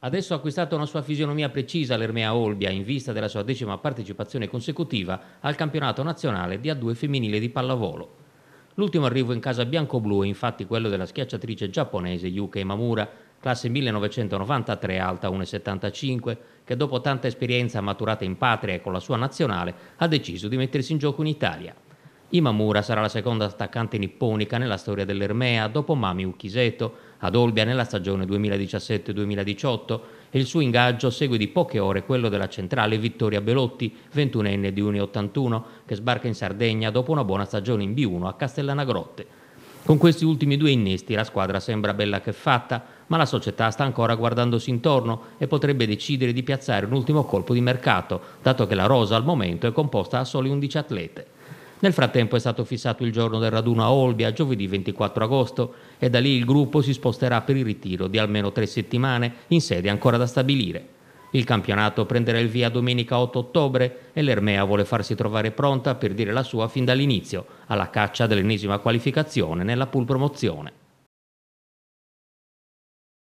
Adesso ha acquistato una sua fisionomia precisa l'Ermea Olbia in vista della sua decima partecipazione consecutiva al campionato nazionale di A2 femminile di pallavolo. L'ultimo arrivo in casa bianco-blu è infatti quello della schiacciatrice giapponese Yuke Imamura, classe 1993 alta 1,75, che dopo tanta esperienza maturata in patria e con la sua nazionale ha deciso di mettersi in gioco in Italia. Imamura sarà la seconda attaccante nipponica nella storia dell'Ermea dopo Mami Ukiseto ad Olbia nella stagione 2017-2018 e il suo ingaggio segue di poche ore quello della centrale Vittoria Belotti, 21enne di 1,81, che sbarca in Sardegna dopo una buona stagione in B1 a Castellanagrotte. Con questi ultimi due innesti la squadra sembra bella che fatta, ma la società sta ancora guardandosi intorno e potrebbe decidere di piazzare un ultimo colpo di mercato, dato che la rosa al momento è composta da soli 11 atlete. Nel frattempo è stato fissato il giorno del raduno a Olbia, giovedì 24 agosto, e da lì il gruppo si sposterà per il ritiro di almeno tre settimane in sede ancora da stabilire. Il campionato prenderà il via domenica 8 ottobre e l'Ermea vuole farsi trovare pronta per dire la sua fin dall'inizio, alla caccia dell'ennesima qualificazione nella pool promozione.